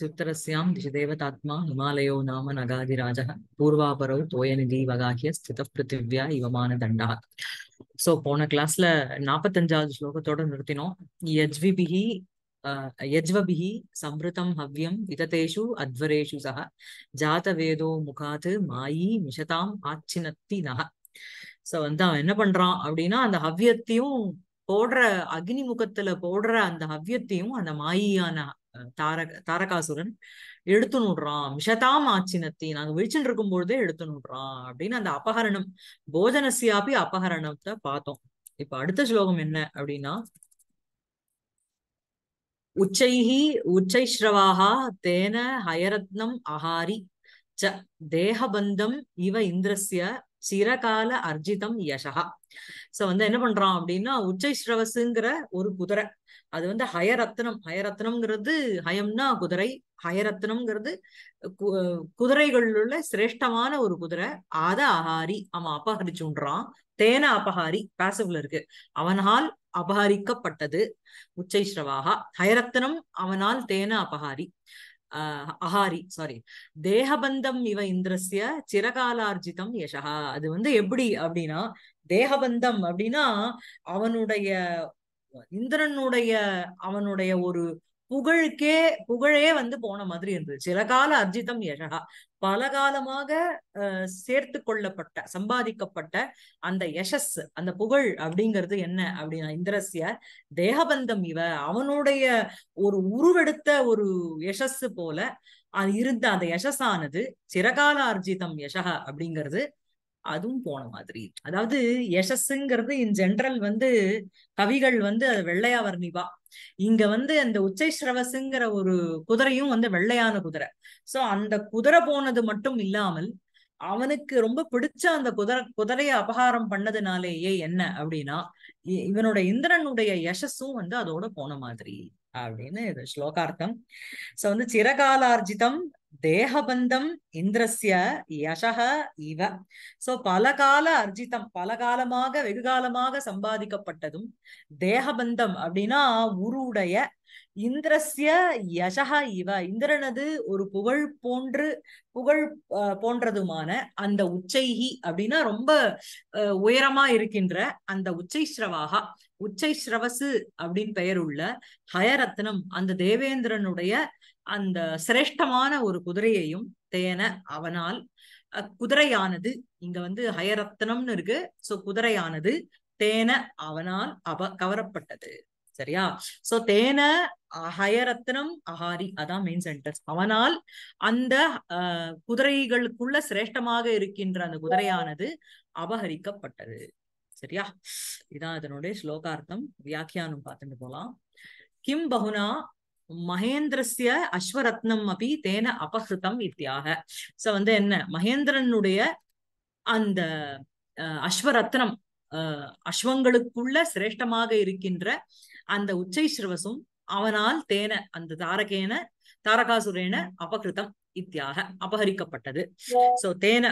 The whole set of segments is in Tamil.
त्युत्तरस्यां दिशदेवतात्मा ஹிமாலயோ நாம நகாதிராஜ पूर्वापरौ தோயநிதி வகாகிய ஸ்தித பிருத்திவ்யா இவமான தண்டா சோ போன கிளாஸ்ல நாற்பத்தஞ்சாவது ஸ்லோகத்தோட நிறுத்தினோம் யஜ்விபிஹி யஜ்வபிஹி சம்ருதம் ஹவ்யம் விததேஷு அத்வரேஷு சக ஜாதவேதோ முகாது மாயி மிஷதாம் ஆச்சினத்தி நக சோ வந்து அவன் என்ன பண்றான் அப்படின்னா அந்த ஹவ்யத்தையும் போடுற அக்னி முகத்துல போடுற அந்த ஹவ்யத்தையும் அந்த மாயியான தாரக தாரகாசுரன் எடுத்து நுடுறான் விஷதாம் ஆச்சினத்தி நாங்க விழிச்சுட்டு இருக்கும் பொழுதே எடுத்து நுடுறான் அப்படின்னு அந்த அபகரணம் போஜனசியாபி அபகரணத்தை பார்த்தோம் இப்ப அடுத்த ஸ்லோகம் என்ன அப்படின்னா உச்சைஹி உச்சைஸ்ரவாகா தேன ஹயரத்னம் அஹாரி ச தேகபந்தம் இவ இந்திரசிய சிரகால அர்ஜிதம் யசகா சோ வந்து என்ன பண்றான் அப்படின்னா உச்சை ஸ்ரவசுங்கிற ஒரு குதிரை அது வந்து ஹயரத்னம் ஹயரத்னம்ங்கிறது ஹயம்னா குதிரை ஹயரத்னம்ங்கிறது குதிரைகள் உள்ள சிரேஷ்டமான ஒரு குதிரை அத அகாரி அவன் அபகரிச்சு தேன அபகாரி பாசிவ்ல இருக்கு அவனால் அபகரிக்கப்பட்டது உச்சை ஸ்ரவாகா ஹயரத்னம் அவனால் தேன அபகாரி அஹாரி சாரி தேகபந்தம் இவ இந்திரஸ்ய சிரகாலார்ஜிதம் யசகா அது வந்து எப்படி அப்படின்னா தேகபந்தம் அப்படின்னா அவனுடைய இந்திரனுடைய அவனுடைய ஒரு புகழுக்கே புகழே வந்து போன மாதிரி இருந்தது சில கால அர்ஜிதம் யசகா பல காலமாக சேர்த்து கொள்ளப்பட்ட சம்பாதிக்கப்பட்ட அந்த யசஸ் அந்த புகழ் அப்படிங்கிறது என்ன அப்படின்னா இந்திரஸ்ய தேகபந்தம் இவ அவனுடைய ஒரு உருவெடுத்த ஒரு யசஸ் போல அது இருந்த அந்த ஆனது சிறகால அர்ஜிதம் யசகா அப்படிங்கிறது அதுவும் போன மாதிரி அதாவது யசஸ்ங்கிறது இன் ஜென்ரல் வந்து கவிகள் வந்து அது வெள்ளையா வர்ணிவா இங்க வந்து அந்த உச்சை சிரவசுங்கிற ஒரு குதிரையும் வந்து வெள்ளையான குதிரை சோ அந்த குதிரை போனது மட்டும் இல்லாமல் அவனுக்கு ரொம்ப பிடிச்ச அந்த குதிரை குதிரையை அபகாரம் பண்ணதுனாலேயே என்ன அப்படின்னா இவனுடைய இந்திரனுடைய யசஸும் வந்து அதோட போன மாதிரி அப்படின்னு இது ஸ்லோகார்த்தம் சோ வந்து சிறகாலார்ஜிதம் தேகபந்தம் இந்திரஸ்ய யசக இவ சோ பலகால அர்ஜிதம் பலகாலமாக வெகுகாலமாக சம்பாதிக்கப்பட்டதும் தேகபந்தம் அப்படின்னா உருடைய இந்திரஸ்ய யசக இவ இந்திரனது ஒரு புகழ் போன்று புகழ் போன்றதுமான அந்த உச்சைகி அப்படின்னா ரொம்ப உயரமா இருக்கின்ற அந்த உச்சை ஸ்ரவாகா உச்சை ஸ்ரவசு அப்படின்னு பெயர் உள்ள ஹயரத்னம் அந்த தேவேந்திரனுடைய அந்த சிரேஷ்டமான ஒரு குதிரையையும் தேன அவனால் குதிரையானது இங்க வந்து ஹயரத்னம்னு இருக்கு சோ குதிரையானது தேன அவனால் அவ கவரப்பட்டது சரியா சோ தேன ஹயரத்னம் அஹாரி அதான் மெயின் சென்டென்ஸ் அவனால் அந்த குதிரைகளுக்குள்ள சிரேஷ்டமாக இருக்கின்ற அந்த குதிரையானது அபகரிக்கப்பட்டது சரியா இதான் இதனுடைய ஸ்லோகார்த்தம் வியாக்கியானம் பார்த்துட்டு போலாம் கிம் பகுனா மகேந்திரஸ்ய அஸ்வரத்னம் அப்படி தேன அபகிருத்தம் இத்தியாக சோ வந்து என்ன மகேந்திரனுடைய அந்த அஸ்வரத்னம் அஹ் அஸ்வங்களுக்குள்ள சிரேஷ்டமாக இருக்கின்ற அந்த உச்சை சிரவசும் அவனால் தேன அந்த தாரகேன தாரகாசுரேன அபகிருத்தம் இத்தியாக அபகரிக்கப்பட்டது சோ தேன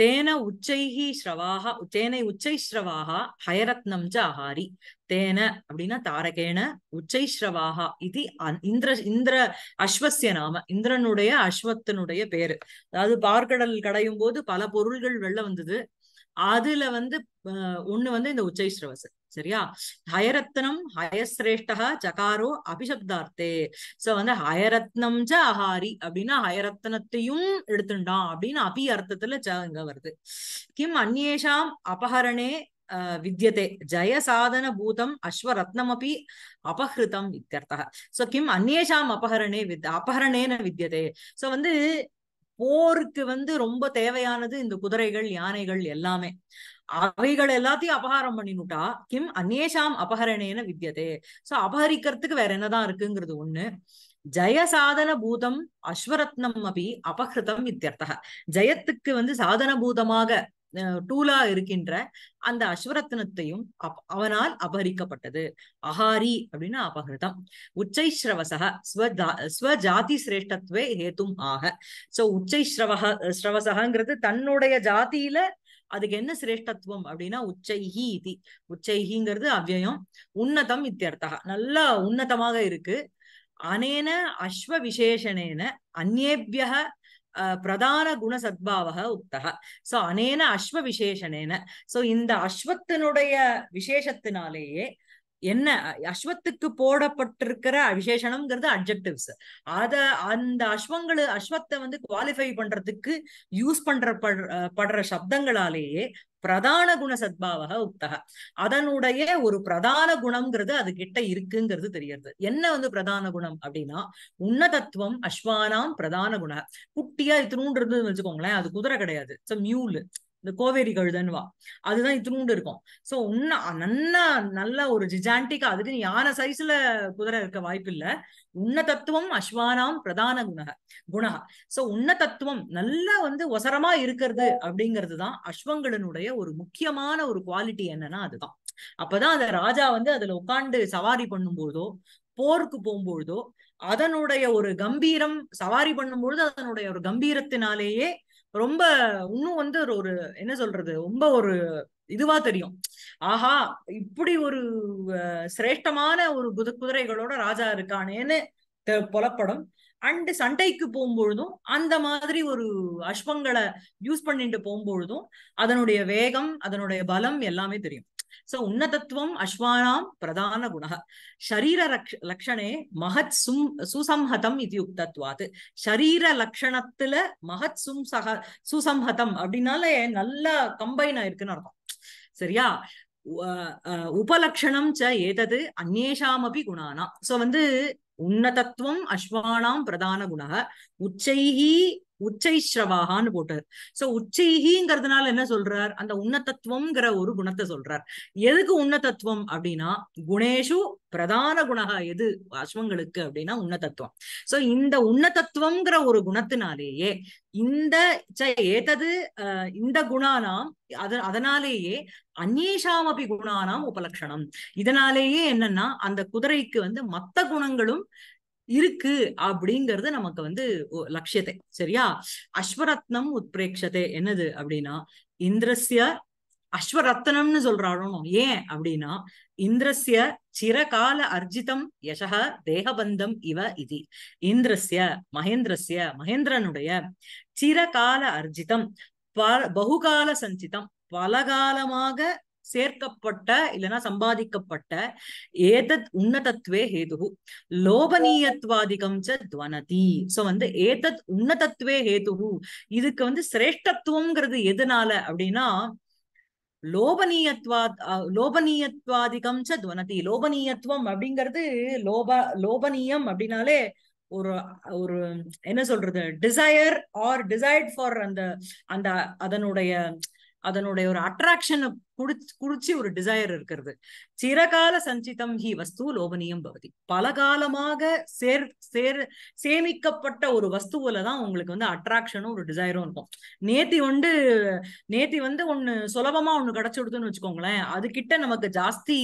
தேன உச்சைஹி ஸ்ரவாக தேனை உச்சை ஸ்ரவாக ஹயரத்னம் ச ஆஹாரி தேன அப்படின்னா தாரகேன உச்சை ஸ்ரவாக இது இந்திர இந்திர அஸ்வசிய நாம இந்திரனுடைய அஸ்வத்தினுடைய பேரு அதாவது பார்க்கடல் கடையும் போது பல பொருள்கள் வெள்ள வந்தது அதுல வந்து ஒண்ணு வந்து இந்த உச்சைஸ்ரவசு சரியா ஹயரத்னம் ஹயசிரேஷ்டா ஜகாரோ அபிசப்தார்த்தே சோ வந்து ஹயரத்னம் ஜ அஹாரி அப்படின்னா ஹயரத்னத்தையும் எடுத்துட்டான் அப்படின்னு அபி அர்த்தத்துல ஜ இங்க வருது கிம் அந்நேஷாம் அபஹரணே வித்தியதே ஜய சாதன பூதம் அப்படி அபஹிருதம் வித்தியர்த்தா சோ கிம் அந்நேஷாம் அபஹரணே வித் அபஹரணேன வித்தியதே சோ வந்து போருக்கு வந்து ரொம்ப தேவையானது இந்த குதிரைகள் யானைகள் எல்லாமே அவைகள் எல்லாத்தையும் அபகாரம் பண்ணினுட்டா கிம் அந்நேஷாம் அபகரணேன வித்தியதே சோ அபகரிக்கிறதுக்கு வேற என்னதான் இருக்குங்கிறது ஒண்ணு ஜயசாதன பூதம் அஸ்வரத்னம் அப்படி அபகிருதம் இத்தியர்த்தக ஜெயத்துக்கு வந்து சாதன பூதமாக டூலா இருக்கின்ற அந்த அஸ்வரத்னத்தையும் அவனால் அபகரிக்கப்பட்டது அகாரி அப்படின்னா அபகிருதம் உச்சைஸ்ரவசக ஸ்வஜா ஸ்வஜாதி சிரேஷ்டத்துவே ஹேத்தும் ஆக சோ உச்சைஸ்ரவக ஸ்ரவசகங்கிறது தன்னுடைய ஜாதியில அதுக்கு என்ன சிரேஷ்டத்துவம் அப்படின்னா உச்சைஹி இது உச்சைஹிங்கிறது அவ்வயம் உன்னதம் இத்தியர்த்தகா நல்லா உன்னதமாக இருக்கு அனேன அஸ்வ விசேஷனேன அந்நேபியக பிரதான குண சத்பாவக உக்தகா சோ அனேன அஸ்வ விசேஷனேன சோ இந்த அஸ்வத்தினுடைய விசேஷத்தினாலேயே என்ன அஸ்வத்துக்கு போடப்பட்டிருக்கிற விசேஷனம்ங்கிறது அப்ஜெக்டிவ்ஸ் அத அந்த அஸ்வங்கள் அஸ்வத்தை வந்து குவாலிஃபை பண்றதுக்கு யூஸ் பண்ற படுற சப்தங்களாலேயே பிரதான குண சத்பாவக உத்தக அதனுடைய ஒரு பிரதான குணம்ங்கிறது அது கிட்ட இருக்குங்கிறது தெரியறது என்ன வந்து பிரதான குணம் அப்படின்னா உன்னதத்துவம் அஸ்வானாம் பிரதான குண குட்டியா இருந்ததுன்னு வச்சுக்கோங்களேன் அது குதிரை கிடையாது மியூல் இந்த கோவேரி கழுதன்வா அதுதான் இத்தினூண்டு இருக்கும் சோ உன்ன நன்னா நல்ல ஒரு ஜிஜாண்டிக்கா அதுக்கு யானை சைஸ்ல குதிரை இருக்க வாய்ப்பு இல்ல உன்ன தத்துவம் அஸ்வானாம் பிரதான குணக குணகா சோ உன்ன தத்துவம் நல்லா வந்து ஒசரமா இருக்கிறது அப்படிங்கிறது தான் அஸ்வங்களினுடைய ஒரு முக்கியமான ஒரு குவாலிட்டி என்னன்னா அதுதான் அப்பதான் அந்த ராஜா வந்து அதுல உட்காந்து சவாரி பண்ணும் போதோ போருக்கு போகும்பொழுதோ அதனுடைய ஒரு கம்பீரம் சவாரி பண்ணும்பொழுது அதனுடைய ஒரு கம்பீரத்தினாலேயே ரொம்ப இன்னும் வந்து ஒரு என்ன சொல்றது ரொம்ப ஒரு இதுவா தெரியும் ஆஹா இப்படி ஒரு சிரேஷ்டமான ஒரு புது குதிரைகளோட ராஜா இருக்கானேன்னு புலப்படும் அண்ட் சண்டைக்கு போகும்பொழுதும் அந்த மாதிரி ஒரு அஸ்வங்களை யூஸ் பண்ணிட்டு போகும்பொழுதும் அதனுடைய வேகம் அதனுடைய பலம் எல்லாமே தெரியும் சோ உன்னதத்துவம் அஸ்வானாம் பிரதான குண சரீர லக்ஷணே மகத் சும் சுசம்ஹதம் இது யுக்தத்வாத் சரீர லக்ஷணத்துல மகத் சும் சக சுசம்ஹதம் அப்படின்னாலே நல்ல கம்பைன் ஆயிருக்குன்னு அர்த்தம் சரியா உபலக்ஷணம் ச ஏதது அந்நேஷாம் அப்படி குணானா சோ வந்து உன்னதத்துவம் அஸ்வானாம் பிரதான குணக உச்சைஹி உச்சை ஸ்ரவாகான்னு போட்டார் சோ உச்சைஹிங்கிறதுனால என்ன சொல்றார் அந்த உன்னதத்துவம்ங்கிற ஒரு குணத்தை சொல்றார் எதுக்கு உன்னதத்துவம் அப்படின்னா குணேஷு பிரதான குணகா எது அஸ்வங்களுக்கு அப்படின்னா உன்னதத்துவம் சோ இந்த உன்னதத்துவம்ங்கிற ஒரு குணத்தினாலேயே இந்த அஹ் இந்த குணானாம் அது அதனாலேயே அந்நேஷாமபி குணானாம் உபலட்சணம் இதனாலேயே என்னன்னா அந்த குதிரைக்கு வந்து மத்த குணங்களும் இருக்கு அப்படிங்கறது நமக்கு வந்து லட்சியத்தை சரியா அஸ்வரத்னம் உத்பிரேட்சத்தை என்னது அப்படின்னா இந்திரசிய அஸ்வரத்னம்னு சொல்றாரோ ஏன் அப்படின்னா இந்திரசிய சிரகால அர்ஜிதம் யசக தேகபந்தம் இவ இது இந்திரசிய மகேந்திரசிய மகேந்திரனுடைய சிரகால அர்ஜிதம் ப பகுகால சஞ்சிதம் பல காலமாக சேர்க்கப்பட்ட இல்லைன்னா சம்பாதிக்கப்பட்ட ஏதத் உன்னதத்வே ஹேது லோபனீயத்வாதிகம் துவனதி சோ வந்து ஏதத் உன்னதத்வே ஹேது இதுக்கு வந்து சிரேஷ்டத்துவம்ங்கிறது எதனால அப்படின்னா லோபனீயத்வா லோபனீயத்வாதிகம் துவனதி லோபனீயத்துவம் அப்படிங்கிறது லோப லோபனீயம் அப்படின்னாலே ஒரு ஒரு என்ன சொல்றது டிசையர் ஆர் டிசைட் ஃபார் அந்த அந்த அதனுடைய அதனுடைய ஒரு அட்ராக்ஷனை குடிச்சு ஒரு டிசையர் இருக்கிறது சிறகால சஞ்சிதம் ஹி வஸ்து லோபனியம் பவதி பல காலமாக சேர் சேர் சேமிக்கப்பட்ட ஒரு வஸ்துவில தான் உங்களுக்கு வந்து அட்ராக்ஷனும் ஒரு டிசையரும் இருக்கும் நேத்தி வந்து நேத்தி வந்து ஒண்ணு சுலபமா ஒண்ணு கிடைச்சுடுதுன்னு வச்சுக்கோங்களேன் அது கிட்ட நமக்கு ஜாஸ்தி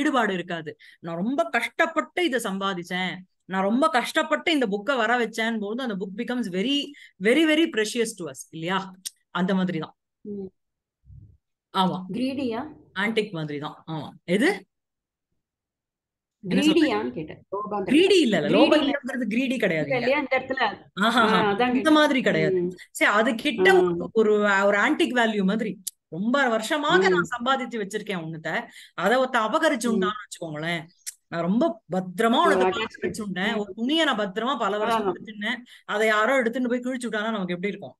ஈடுபாடு இருக்காது நான் ரொம்ப கஷ்டப்பட்டு இதை சம்பாதிச்சேன் நான் ரொம்ப கஷ்டப்பட்டு இந்த புக்கை வர வச்சேன் போது அந்த book becomes very very very precious to us இல்லையா அந்த மாதிரி தான் ஆமா கிரீடியா ஆன்டிக் மாதிரி தான் ஆமா எது கிரீடி இல்ல கிரீடி கிடையாது இந்த மாதிரி கிடையாது சரி அது கிட்ட ஒரு ஒரு ஆன்டிக் வேல்யூ மாதிரி ரொம்ப வருஷமாக நான் சம்பாதிச்சு வச்சிருக்கேன் உன்னத அத ஒருத்த அபகரிச்சு வச்சுக்கோங்களேன் நான் ரொம்ப பத்திரமா உனக்கு வச்சுட்டேன் ஒரு துணியை நான் பத்திரமா பல வருஷம் வச்சிருந்தேன் அதை யாரோ எடுத்துட்டு போய் கிழிச்சு விட்டானா நமக்கு எப்படி இருக்கும்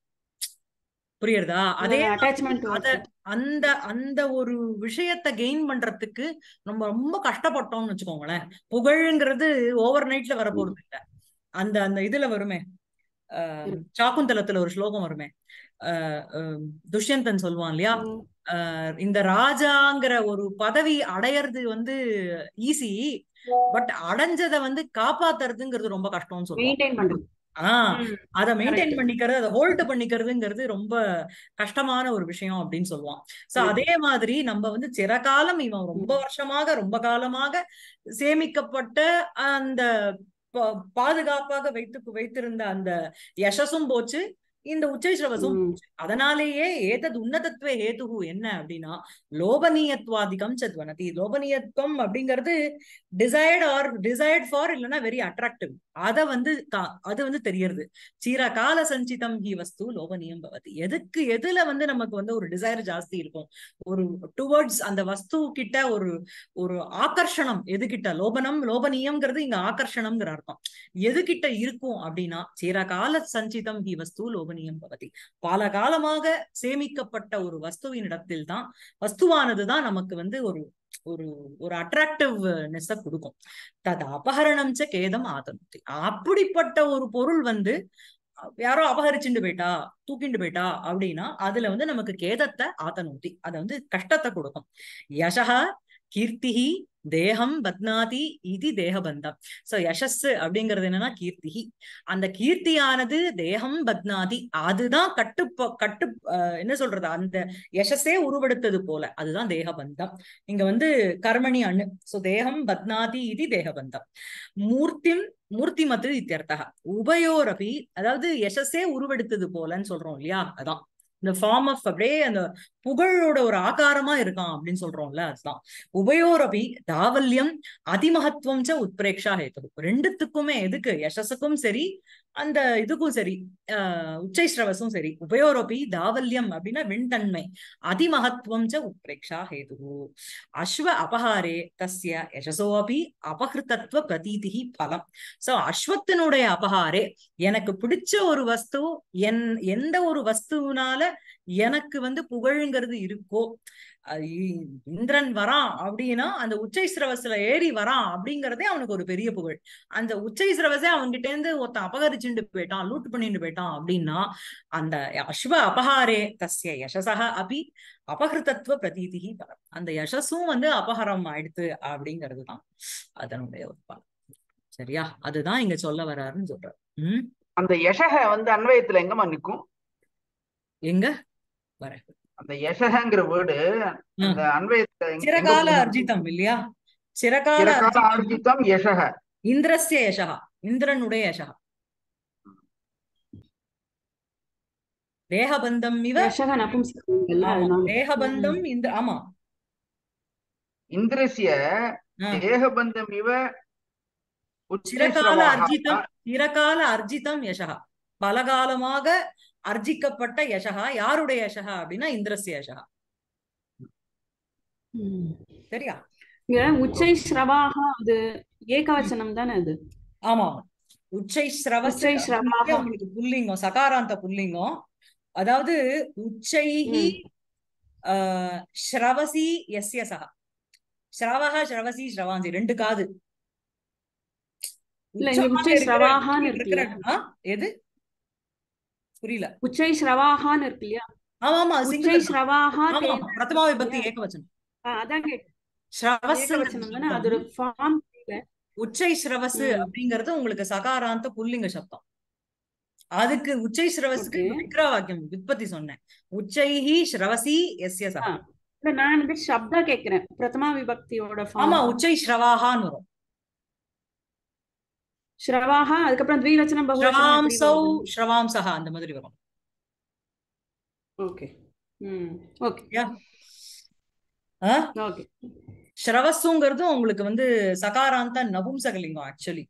புரியுறதா அதே அட்டாச்மெண்ட் அந்த அந்த ஒரு விஷயத்த கெயின் பண்றதுக்கு நம்ம ரொம்ப கஷ்டப்பட்டோம்னு வச்சுக்கோங்களேன் புகழுங்கிறது ஓவர் நைட்ல வர போறது இல்ல அந்த அந்த இதுல வருமே சாக்குந்தலத்துல ஒரு ஸ்லோகம் வருமே துஷ்யந்தன் சொல்லுவான் இல்லையா இந்த ராஜாங்கிற ஒரு பதவி அடையறது வந்து ஈஸி பட் அடைஞ்சதை வந்து காப்பாத்துறதுங்கிறது ரொம்ப கஷ்டம்னு சொல்லுவாங்க ஆஹ் அத மெயின்டைன் பண்ணிக்கிறது அதை ஹோல்டு பண்ணிக்கிறதுங்கிறது ரொம்ப கஷ்டமான ஒரு விஷயம் அப்படின்னு சொல்லுவான் சோ அதே மாதிரி நம்ம வந்து சில காலம் இவன் ரொம்ப வருஷமாக ரொம்ப காலமாக சேமிக்கப்பட்ட அந்த பாதுகாப்பாக வைத்து வைத்திருந்த அந்த யசஸும் போச்சு இந்த உச்சைஸ்ரவசம் அதனாலேயே ஏதது உன்னதத்துவ ஹேது என்ன அப்படின்னா லோபனியத்வாதிகம் சத்வனதி லோபனியத்துவம் அப்படிங்கிறது டிசைர்ட் ஆர் டிசைர்ட் ஃபார் இல்லைன்னா வெரி அட்ராக்டிவ் அத வந்து அது வந்து தெரியறது சீரா கால சஞ்சிதம் ஹி வஸ்து லோபனியம் பவதி எதுக்கு எதுல வந்து நமக்கு வந்து ஒரு டிசைர் ஜாஸ்தி இருக்கும் ஒரு டுவர்ட்ஸ் அந்த வஸ்து கிட்ட ஒரு ஒரு ஆகர்ஷணம் எதுகிட்ட லோபனம் லோபனியம்ங்கிறது இங்க ஆகர்ஷணம்ங்கிற அர்த்தம் எதுகிட்ட இருக்கும் அப்படின்னா சீரா கால சஞ்சிதம் ஹி வஸ்து லோபனியம் காரணியம் பவதி பல காலமாக சேமிக்கப்பட்ட ஒரு வஸ்துவின் இடத்தில் தான் வஸ்துவானது நமக்கு வந்து ஒரு ஒரு ஒரு அட்ராக்டிவ்னஸ் கொடுக்கும் தது அபகரணம் கேதம் ஆதனுத்தி அப்படிப்பட்ட ஒரு பொருள் வந்து யாரோ அபகரிச்சுட்டு போயிட்டா தூக்கிண்டு போயிட்டா அப்படின்னா அதுல வந்து நமக்கு கேதத்தை ஆத்தனூத்தி அதை வந்து கஷ்டத்தை கொடுக்கும் யசக கீர்த்தி தேகம் பத்னாதி இது தேகபந்தம் சோ யசஸ் அப்படிங்கிறது என்னன்னா கீர்த்தி அந்த கீர்த்தியானது தேகம் பத்னாதி அதுதான் கட்டு கட்டு என்ன சொல்றது அந்த யசஸே உருவெடுத்தது போல அதுதான் தேகபந்தம் இங்க வந்து கர்மணி அண்ணு சோ தேகம் பத்னாதி இது தேகபந்தம் மூர்த்திம் மூர்த்தி மத்து இத்தியர்த்தக உபயோரபி அதாவது யசஸே உருவெடுத்தது போலன்னு சொல்றோம் இல்லையா அதான் இந்த ஃபார்ம் ஆஃப் அப்படியே அந்த புகழோட ஒரு ஆகாரமா இருக்கான் அப்படின்னு சொல்றோம்ல அதுதான் உபயோரபி தாவல்யம் அதிமகத்துவம் உத்பிரேக்ஷா ஹேத்து ரெண்டுத்துக்குமே எதுக்கு யசஸுக்கும் சரி அந்த இதுக்கும் சரி உச்சைஸ்ரவசும் சரி உபயோரோபி தாவல்யம் அப்படின்னா விண்தன்மை அதிமகத்துவம் ச உப்பிரேக்ஷா ஹேது அஸ்வ அபஹாரே தஸ்ய யசசோ அபி அபகிருத்தத்துவ பிரதீதி பலம் சோ அஸ்வத்தினுடைய அபஹாரே எனக்கு பிடிச்ச ஒரு வஸ்து என் எந்த ஒரு வஸ்துவினால எனக்கு வந்து புகழுங்கிறது இருக்கோ இந்திரன் வரான் அப்படின்னா அந்த உச்சை சிரவசில ஏறி வரான் அப்படிங்கறதே அவனுக்கு ஒரு பெரிய புகழ் அந்த உச்சை சிரவசே அவன்கிட்ட இருந்து ஒருத்தன் அபகரிச்சுட்டு போயிட்டான் லூட் பண்ணிட்டு போயிட்டான் அப்படின்னா அந்த அஸ்வ அபகாரே தசிய யசசக அபி அபகிருத்தத்துவ பிரதீதி பலம் அந்த யசஸும் வந்து அபகாரம் ஆயிடுத்து அப்படிங்கிறது தான் அதனுடைய ஒரு பலம் சரியா அதுதான் இங்க சொல்ல வராருன்னு சொல்றாரு உம் அந்த யசக வந்து அன்வயத்துல எங்கம்மா நிற்கும் எங்க வர அந்த யசகங்கிற வேர்டு அந்த அன்வயத்தை சிறகால அர்ஜிதம் இல்லையா சிறகால அர்ஜிதம் யசக இந்திரஸ்ய யசகா இந்திரனுடைய யசகா தேகபந்தம் இவ தேகபந்தம் இந்த ஆமா இந்திரஸ்ய தேகபந்தம் இவ சிறகால அர்ஜிதம் சிறகால அர்ஜிதம் யசகா பலகாலமாக அர்ஜிக்கப்பட்ட யசகா யாருடைய யசகா அப்படின்னா இந்திரஸ்ய யசகா சரியா உச்சை ஸ்ரவாக அது ஏகவச்சனம் தானே அது ஆமா உச்சை ஸ்ரவசை உங்களுக்கு புல்லிங்கம் சகாராந்த புல்லிங்கம் அதாவது உச்சைஹி ஸ்ரவசி எஸ்ய சகா ஸ்ரவஹா ஸ்ரவசி ஸ்ரவாந்தி ரெண்டு காது உச்சை எது புரியல உச்சை ஸ்ரவாகான்னு இருக்கு இல்லையா ஆமா ஆமா உச்சை ஸ்ரவாகா பிரதமா விபக்தி ஏகவச்சனம் அதான் ஸ்ரவசனம் அது ஃபார்ம் உச்சை ஸ்ரவசு அப்படிங்கறது உங்களுக்கு சகாராந்த புல்லிங்க சப்தம் அதுக்கு உச்சை ஸ்ரவசுக்கு விக்ரா வாக்கியம் வித்பத்தி சொன்னேன் உச்சைஹி ஸ்ரவசி எஸ் எஸ் நான் வந்து சப்தா கேக்குறேன் பிரதமா விபக்தியோட ஆமா உச்சை ஸ்ரவாகான்னு வரும் ஸ்ரவாஹ அதுக்கப்புறம் த்விவச்சனம் ஸ்ரவாம்சௌ ஸ்ரவாம்சஹ அந்த மாதிரி வரும் ஓகே ம் ஓகே யா ஆ ஓகே ஸ்ரவஸுங்கிறது உங்களுக்கு வந்து சகாராந்த நபும்சகலிங்கம் ஆக்சுவலி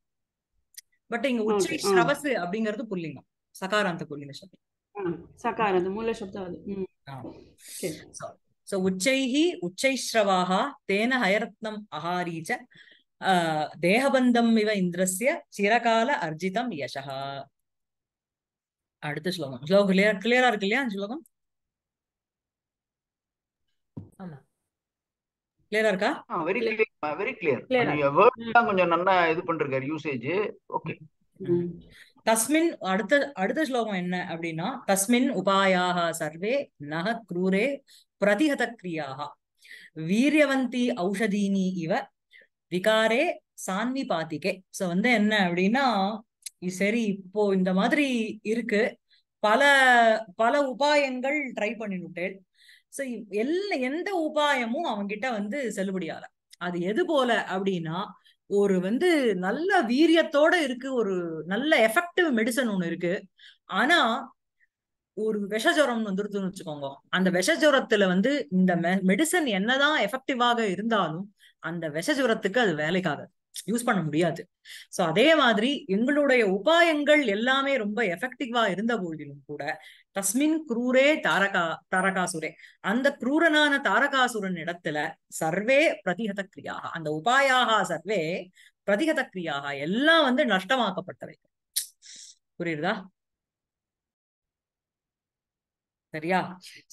பட் இங்க உச்சை ஸ்ரவசு அப்படிங்கிறது புல்லிங்கம் சகாராந்த புல்லிங்க சப்தம் சகாராந்த மூல சப்தம் அது உச்சை ஸ்ரவாஹா தேன ஹயரத்னம் அகாரீச்ச தேகபந்தம் இவ இந்திரஸ்ய சிரகால அர்ஜிதம் யசகா அடுத்த ஸ்லோகம் ஸ்லோகம் கிளியர் கிளியரா இருக்கு இல்லையா ஸ்லோகம் கிளியரா இருக்கா வெரி கிளியர் வெரி கிளியர் கொஞ்சம் நல்லா இது பண்றாரு யூசேஜ் ஓகே தஸ்மின் அடுத்த அடுத்த ஸ்லோகம் என்ன அப்படின்னா தஸ்மின் உபாயாக சர்வே நக குரூரே கிரியாக வீரியவந்தி ஔஷதீனி இவ விகாரே சான்வி பாத்திகே சோ வந்து என்ன அப்படின்னா சரி இப்போ இந்த மாதிரி இருக்கு பல பல உபாயங்கள் ட்ரை பண்ணிவிட்டேன் ஸோ எல்லா எந்த உபாயமும் அவங்கிட்ட வந்து செல்லுபடியாத அது எது போல அப்படின்னா ஒரு வந்து நல்ல வீரியத்தோட இருக்கு ஒரு நல்ல எஃபெக்டிவ் மெடிசன் ஒண்ணு இருக்கு ஆனா ஒரு விஷஜரம் வந்துருதுன்னு வச்சுக்கோங்க அந்த விஷஜரத்துல வந்து இந்த மெடிசன் என்னதான் எஃபெக்டிவாக இருந்தாலும் அந்த விஷஜுரத்துக்கு அது வேலைக்காகாது யூஸ் பண்ண முடியாது சோ அதே மாதிரி எங்களுடைய உபாயங்கள் எல்லாமே ரொம்ப எஃபெக்டிவா இருந்த போதிலும் கூட தஸ்மின் குரூரே தாரகா தாரகாசுரே அந்த குரூரனான தாரகாசுரன் இடத்துல சர்வே பிரதிகத கிரியாக அந்த உபாயாக சர்வே பிரதிகத கிரியாக எல்லாம் வந்து நஷ்டமாக்கப்பட்டவை புரியுதா சரியா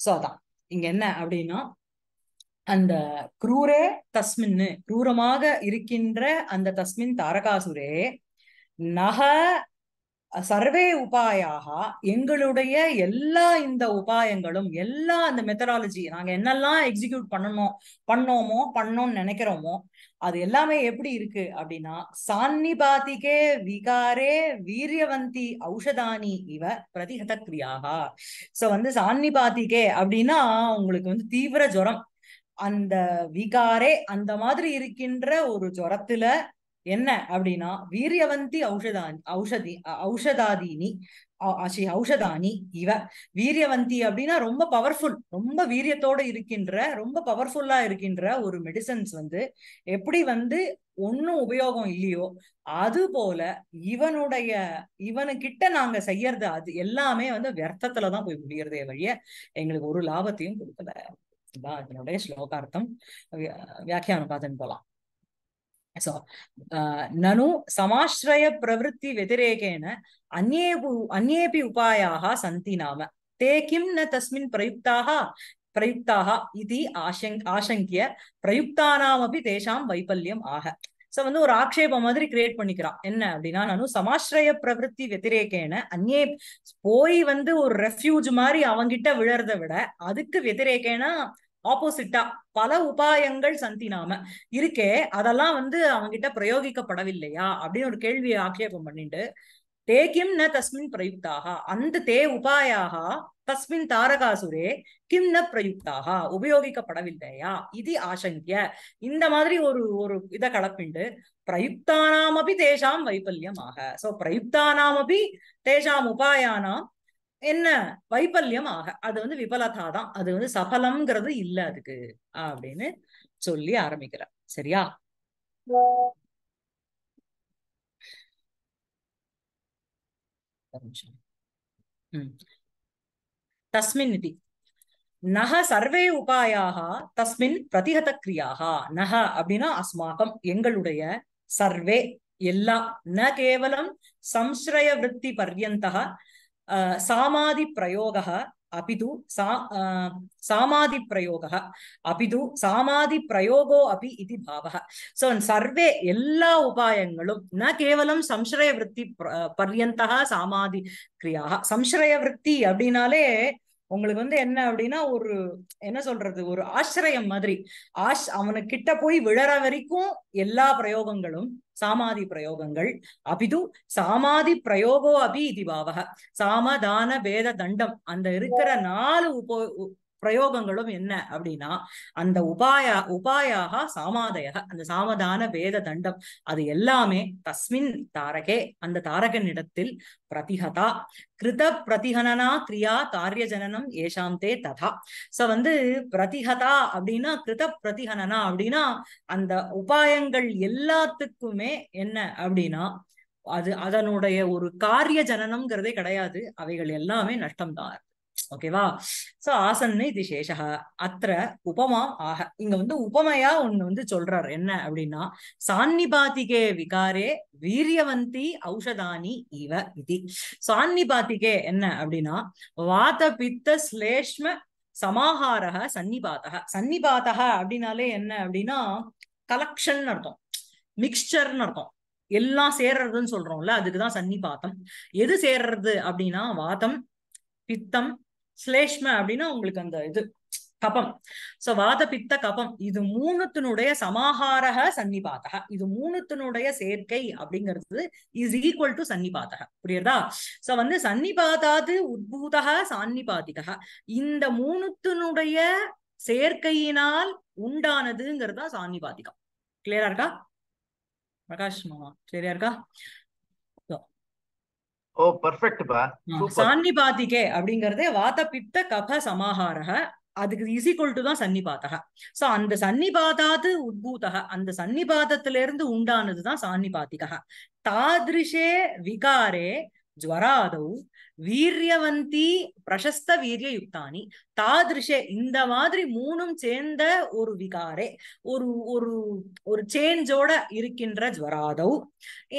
சோ அதான் இங்க என்ன அப்படின்னா அந்த குரூரே தஸ்மின்னு குரூரமாக இருக்கின்ற அந்த தஸ்மின் தாரகாசுரே நக சர்வே உபாயாக எங்களுடைய எல்லா இந்த உபாயங்களும் எல்லா அந்த மெத்தடாலஜி நாங்க என்னெல்லாம் எக்ஸிக்யூட் பண்ணணும் பண்ணோமோ பண்ணோம்னு நினைக்கிறோமோ அது எல்லாமே எப்படி இருக்கு அப்படின்னா பாத்திகே விகாரே வீரியவந்தி ஔஷதானி இவ பிரதிகத சோ வந்து சான்னிபாதிகே அப்படின்னா உங்களுக்கு வந்து தீவிர ஜுரம் அந்த விகாரே அந்த மாதிரி இருக்கின்ற ஒரு ஜரத்துல என்ன அப்படின்னா வீரியவந்தி ஔஷதானி ஔஷதி ஔஷதாதீனி ஔஷதானி இவ வீரியவந்தி அப்படின்னா ரொம்ப பவர்ஃபுல் ரொம்ப வீரியத்தோட இருக்கின்ற ரொம்ப பவர்ஃபுல்லா இருக்கின்ற ஒரு மெடிசன்ஸ் வந்து எப்படி வந்து ஒன்னும் உபயோகம் இல்லையோ அது போல இவனுடைய இவனுக்கிட்ட நாங்க செய்யறது அது எல்லாமே வந்து வர்த்தத்துலதான் போய் முடியறதே வழிய எங்களுக்கு ஒரு லாபத்தையும் கொடுக்கல தான் இதனுடைய ஸ்லோகார்த்தம் வியாக்கியானுபாதன் போலாம் சோ நனு சமாசிரய பிரவருத்தி வெதிரேகேன அந்நே அந்நேபி உபாயாக சந்தி நாம தே கிம் ந தஸ்மின் பிரயுக்தாக பிரயுக்தாக இது ஆசங் ஆசங்கிய பிரயுக்தானாமபி தேஷாம் வைபல்யம் ஆக சோ வந்து ஒரு ஆக்ஷேபம் மாதிரி கிரியேட் பண்ணிக்கிறான் என்ன அப்படின்னா நானும் சமாஸ்ரய பிரவருத்தி வெதிரேக்கேன அந்நே போய் வந்து ஒரு ரெஃப்யூஜ் மாதிரி அவங்கிட்ட விழறத விட அதுக்கு வெதிரேக்கேனா ஆப்போசிட்டா பல உபாயங்கள் சந்தி நாம இருக்கே அதெல்லாம் வந்து அவங்க கிட்ட பிரயோகிக்கப்படவில்லையா அப்படின்னு ஒரு கேள்வியை ஆக்ஷேபம் பண்ணிட்டு தேகிம் ந தஸ்மின் பிரயுக்தாக அந்த தே உபாயாக தஸ்மின் தாரகாசுரே கிம் ந பிரயுக்தாக உபயோகிக்கப்படவில்லையா இது ஆசங்கிய இந்த மாதிரி ஒரு ஒரு இதை கலப்பிண்டு பிரயுக்தானாமபி தேஷாம் வைபல்யமாக சோ பிரயுக்தானாமபி தேஷாம் உபாயானாம் என்ன வைபல்யம் ஆக அது வந்து விபலதா தான் அது வந்து சபலம்ங்கிறது இல்ல அதுக்கு அப்படின்னு சொல்லி ஆரம்பிக்கிறார் சரியா தஸ்மின் இது நக சர்வே உபாயாக தஸ்மின் பிரதிகத கிரியாக நக அப்படின்னா அஸ்மாக்கம் எங்களுடைய சர்வே எல்லா ந கேவலம் சம்ஸ்ரய விற்பி பர்யந்தக சாமாதி अपि तु सा பிரயோக अपि तु பிரயோகோ अपि इति भावः सो सर्वे எல்லா உபாயங்களும் ந கேவலம் சம்ஸ்ரய விற்பி பர்யந்தா சாமாதி கிரியாக சம்ஸ்ரய விற்பி அப்படின்னாலே உங்களுக்கு வந்து என்ன அப்படின்னா ஒரு என்ன சொல்றது ஒரு ஆசிரியம் மாதிரி ஆஷ் அவனு கிட்ட போய் விழற வரைக்கும் எல்லா பிரயோகங்களும் சாமாதி பிரயோகங்கள் அபிது சாமாதி பிரயோகோ அபி இதுவாவக பாவக வேத பேத தண்டம் அந்த இருக்கிற நாலு உபோ பிரயோகங்களும் என்ன அப்படின்னா அந்த உபாயா உபாயாக சாமாதய அந்த சாமதான வேத தண்டம் அது எல்லாமே தஸ்மின் தாரகே அந்த தாரகனிடத்தில் பிரதிஹதா கிருத பிரதிகனா கிரியா காரிய ஜனனம் ஏஷாந்தே ததா சோ வந்து பிரதிஹதா அப்படின்னா கிருத பிரதிகனா அப்படின்னா அந்த உபாயங்கள் எல்லாத்துக்குமே என்ன அப்படின்னா அது அதனுடைய ஒரு காரிய ஜனனம்ங்கிறதே கிடையாது அவைகள் எல்லாமே நஷ்டம்தான் ஓகேவா சோ ஆசன்னு இது சேஷகா அத்த உபமா ஆக இங்க வந்து உபமையா ஒண்ணு வந்து சொல்றாரு என்ன அப்படின்னா சாநிபாத்திகே விகாரே வீரியவந்தி ஔஷதானி இவ இது சாநிபாத்திகே என்ன அப்படின்னா வாத பித்த ஸ்லேஷ்ம சமாஹாரக சன்னிபாத்தக சன்னிபாத்தக அப்படின்னாலே என்ன அப்படின்னா கலெக்ஷன் அர்த்தம் மிக்சர்னு அர்த்தம் எல்லாம் சேர்றதுன்னு சொல்றோம்ல அதுக்குதான் சன்னிபாத்தம் எது சேர்றது அப்படின்னா வாதம் பித்தம் ஸ்லேஷ்ம அப்படின்னா உங்களுக்கு அந்த இது கபம் சோ வாத பித்த கபம் இது மூணுத்தினுடைய சமாஹாரக சன்னிபாதக இது மூணுத்தினுடைய சேர்க்கை அப்படிங்கிறது இஸ் ஈக்குவல் டு சன்னிபாதக புரியுறதா சோ வந்து சன்னிபாதாது உத்பூதக சான்னிபாதிக இந்த மூணுத்தினுடைய சேர்க்கையினால் உண்டானதுங்கிறதா சான்னிபாதிகம் கிளியரா இருக்கா பிரகாஷ் மாமா சரியா இருக்கா ஓ பர்ஃபெக்ட்பா சான்னிபாதிகே அப்படிங்கறதே வாத பித்த கப சமாகாரக அதுக்கு இஸ் ஈக்குவல் டு தான் சன்னிபாதக சோ அந்த சன்னிபாதாது உத்பூதக அந்த சன்னிபாதத்துல இருந்து உண்டானது தான் சான்னிபாதிகக தாதிருஷே விகாரே ஜுவராதௌ வீரியவந்தி பிரசஸ்த வீரிய யுக்தானி தாதிருஷே இந்த மாதிரி மூணும் சேர்ந்த ஒரு விகாரே ஒரு ஒரு ஒரு சேஞ்சோட இருக்கின்ற ஜுவராதௌ